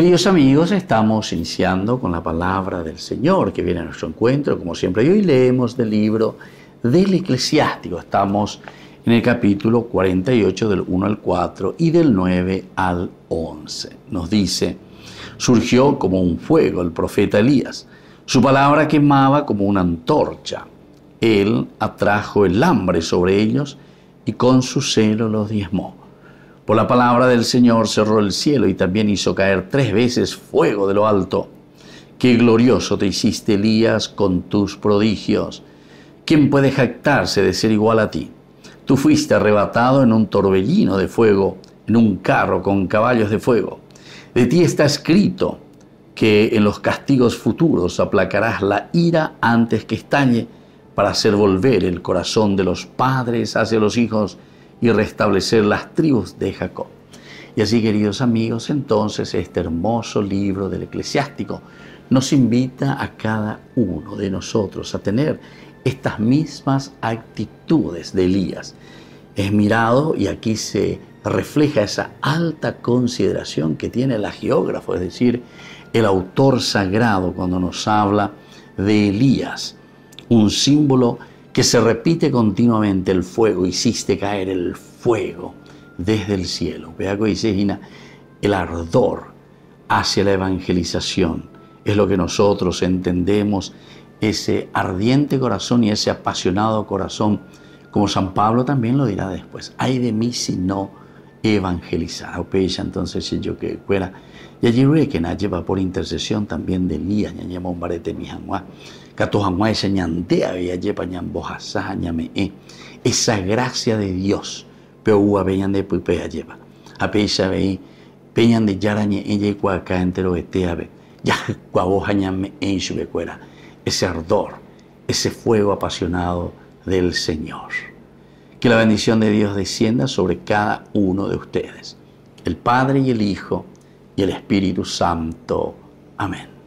Queridos amigos, estamos iniciando con la palabra del Señor que viene a nuestro encuentro, como siempre, hoy leemos del libro del eclesiástico. Estamos en el capítulo 48 del 1 al 4 y del 9 al 11. Nos dice, surgió como un fuego el profeta Elías, su palabra quemaba como una antorcha. Él atrajo el hambre sobre ellos y con su celo los diezmó. Por la palabra del Señor cerró el cielo y también hizo caer tres veces fuego de lo alto. Qué glorioso te hiciste, Elías, con tus prodigios. ¿Quién puede jactarse de ser igual a ti? Tú fuiste arrebatado en un torbellino de fuego, en un carro con caballos de fuego. De ti está escrito que en los castigos futuros aplacarás la ira antes que estañe para hacer volver el corazón de los padres hacia los hijos y restablecer las tribus de Jacob. Y así, queridos amigos, entonces este hermoso libro del eclesiástico nos invita a cada uno de nosotros a tener estas mismas actitudes de Elías. Es mirado y aquí se refleja esa alta consideración que tiene la geógrafo, es decir, el autor sagrado cuando nos habla de Elías, un símbolo se repite continuamente el fuego, hiciste caer el fuego desde el cielo. vea que dice Gina, el ardor hacia la evangelización es lo que nosotros entendemos, ese ardiente corazón y ese apasionado corazón, como San Pablo también lo dirá después, ay de mí si no evangelizar. Opeya entonces si yo que fuera. Y allí ve que lleva por intercesión también de Elías, ñaña bombarete mi janguá. Cato janguá ese ñantea, y lleva ñambojazá, ñame e. Esa gracia de Dios, pero a veñan de pupea lleva. Apeya veí, peñan de yarañe, ella y cuaca entero este, eteabe. Ya cuaboja ñame en su Ese ardor, ese fuego apasionado del Señor. Que la bendición de Dios descienda sobre cada uno de ustedes. El Padre y el Hijo y el Espíritu Santo. Amén.